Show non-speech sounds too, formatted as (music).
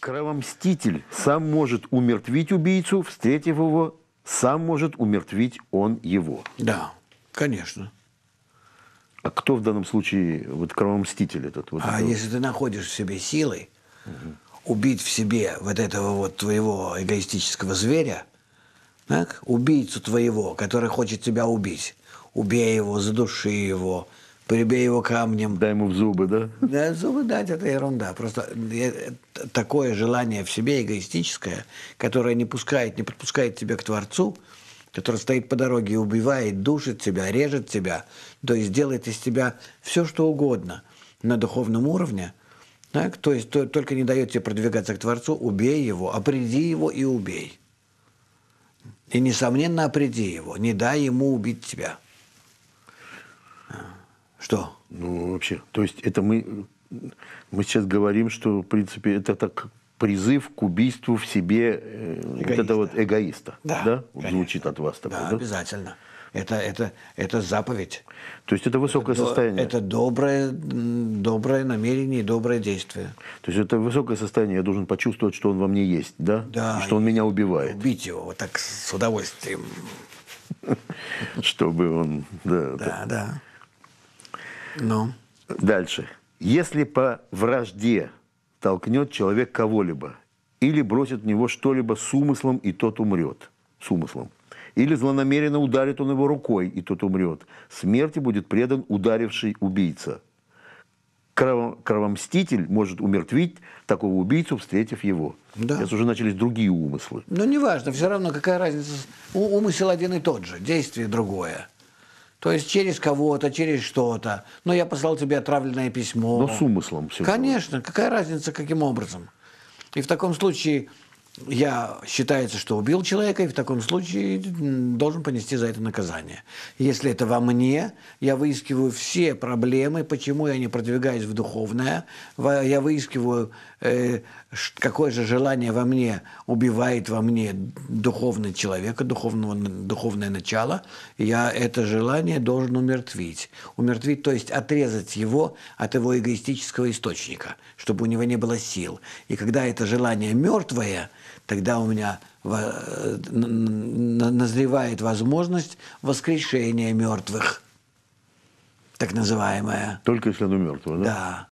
Кровомститель сам может умертвить убийцу, встретив его, сам может умертвить он его. Да, конечно. А кто в данном случае вот кровомститель этот? Вот а этот? если ты находишь в себе силы угу. убить в себе вот этого вот твоего эгоистического зверя, так, убийцу твоего, который хочет тебя убить, убей его, задуши его, прибей его камнем. Дай ему в зубы, да? Да, зубы дать – это ерунда. Просто э, такое желание в себе эгоистическое, которое не пускает, не подпускает тебя к Творцу, которое стоит по дороге и убивает, душит тебя, режет тебя, то есть делает из тебя все, что угодно на духовном уровне, так? то есть то, только не дает тебе продвигаться к Творцу, убей его, опреди его и убей. И, несомненно, опреди его, не дай ему убить тебя. Что? Ну, вообще. То есть это мы, мы сейчас говорим, что, в принципе, это так призыв к убийству в себе эгоиста. вот это вот эгоиста. Да, да? Звучит от вас такое, да? да? обязательно. Это, это, это заповедь. То есть это высокое это, состояние? Это доброе, доброе намерение и доброе действие. То есть это высокое состояние, я должен почувствовать, что он во мне есть, да? Да. И что он меня убивает. Убить его вот так с удовольствием. (laughs) Чтобы он... Да, да. Ну. Дальше. Если по вражде толкнет человек кого-либо или бросит в него что-либо с умыслом, и тот умрет. С умыслом. Или злонамеренно ударит он его рукой, и тот умрет. Смерти будет предан ударивший убийца. Крово кровомститель может умертвить такого убийцу, встретив его. Да. Сейчас уже начались другие умыслы. Ну, неважно, все равно какая разница. У умысел один и тот же, действие другое. То есть через кого-то, через что-то. Но я послал тебе отравленное письмо. Но с умыслом все. Конечно, было. какая разница, каким образом. И в таком случае я считается, что убил человека, и в таком случае должен понести за это наказание. Если это во мне, я выискиваю все проблемы, почему я не продвигаюсь в духовное, я выискиваю, э, какое же желание во мне убивает во мне духовный человека, духовного, духовное начало, я это желание должен умертвить. Умертвить, то есть отрезать его от его эгоистического источника, чтобы у него не было сил. И когда это желание мертвое – тогда у меня э, назревает возможность воскрешения мертвых, так называемая. Только если оно мертвое, да? Да.